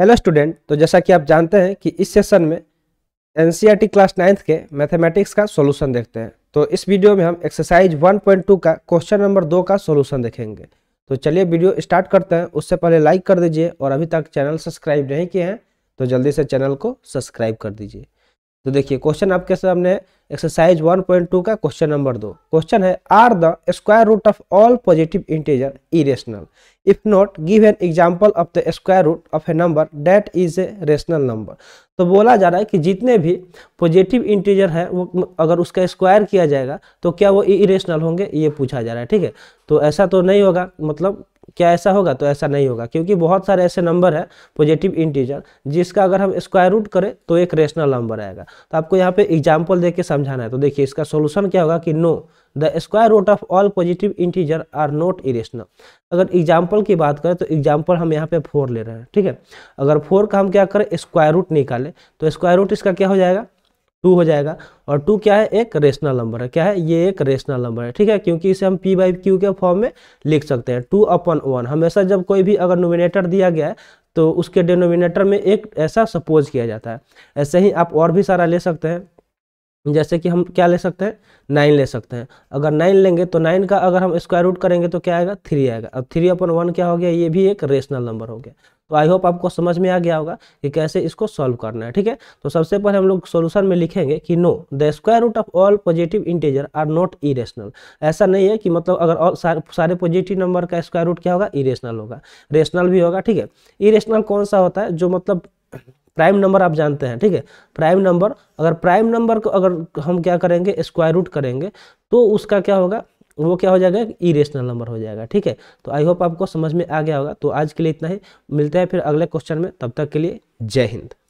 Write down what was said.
hello student तो जैसा कि आप जानते हैं कि इस सेशन में एन e क्लास नाइन्थ के मैथमेटिक्स का सॉल्यूशन देखते हैं तो इस वीडियो में हम एक्सरसाइज 1.2 का क्वेश्चन नंबर दो का सॉल्यूशन देखेंगे तो चलिए वीडियो स्टार्ट करते हैं उससे पहले लाइक कर दीजिए और अभी तक चैनल सब्सक्राइब नहीं किए हैं तो जल्दी से चैनल को सब्सक्राइब कर दीजिए तो देखिए क्वेश्चन आपके सामने वन एक्सरसाइज 1.2 का क्वेश्चन नंबर दो क्वेश्चन है are the square root of all positive integer irrational if not give an example of the square root of a number that is a rational number तो बोला जा रहा है कि जितने भी पॉजिटिव इंटीजर है वो अगर उसका स्क्वायर किया जाएगा तो क्या वो इरेशनल होंगे ये पूछा जा रहा है ठीक है तो ऐसा तो नहीं होगा मतलब क्या ऐसा होगा तो ऐसा नहीं होगा क्योंकि बहुत सारे ऐसे नंबर है पॉजिटिव इंटीजर जिसका अगर हम स्क्वायर रूट करें तो एक रेशनल नंबर आएगा तो आपको यहाँ पे एग्जाम्पल देके समझाना है तो देखिए इसका सोल्यूशन क्या होगा कि no the square root of all positive integer are not irrational अगर एग्जाम्पल की बात करें तो एग्जाम्पल हम यहाँ पे फोर ले रहे हैं ठीक है अगर फोर का हम क्या करें स्क्वायर रूट निकालें तो स्क्वायर रूट इसका क्या हो जाएगा टू हो जाएगा और टू क्या है एक रेशनल नंबर है क्या है ये एक रेशनल नंबर है ठीक है क्योंकि इसे हम पी बाई क्यू के फॉर्म में लिख सकते हैं टू अपन वन हमेशा जब कोई भी अगर नोमिनेटर दिया गया है तो उसके डिनोमिनेटर में एक ऐसा सपोज किया जाता है ऐसे ही आप और भी सारा ले सकते हैं जैसे कि हम क्या ले सकते हैं नाइन ले सकते हैं अगर नाइन लेंगे तो नाइन का अगर हम स्क्वायर रूट करेंगे तो क्या आएगा थ्री आएगा अब थ्री अपन वन क्या हो गया ये भी एक रेशनल नंबर हो गया तो आई होप आपको समझ में आ गया होगा कि कैसे इसको सॉल्व करना है ठीक है तो सबसे पहले हम लोग सोल्यूशन में लिखेंगे कि no the square root of all positive integer are not irrational ऐसा नहीं है कि मतलब अगर सारे पॉजिटिव नंबर का स्क्वायर रूट क्या होगा इरेशनल होगा रेशनल भी होगा ठीक है इरेशनल कौन सा होता है जो मतलब प्राइम नंबर आप जानते हैं ठीक है प्राइम नंबर अगर प्राइम नंबर को अगर हम क्या करेंगे स्क्वायर रूट करेंगे तो उसका क्या होगा वो क्या हो जाएगा ई रेशनल नंबर हो जाएगा ठीक है तो आई होप आपको समझ में आ गया होगा तो आज के लिए इतना ही मिलते हैं फिर अगले क्वेश्चन में तब तक के लिए जय हिंद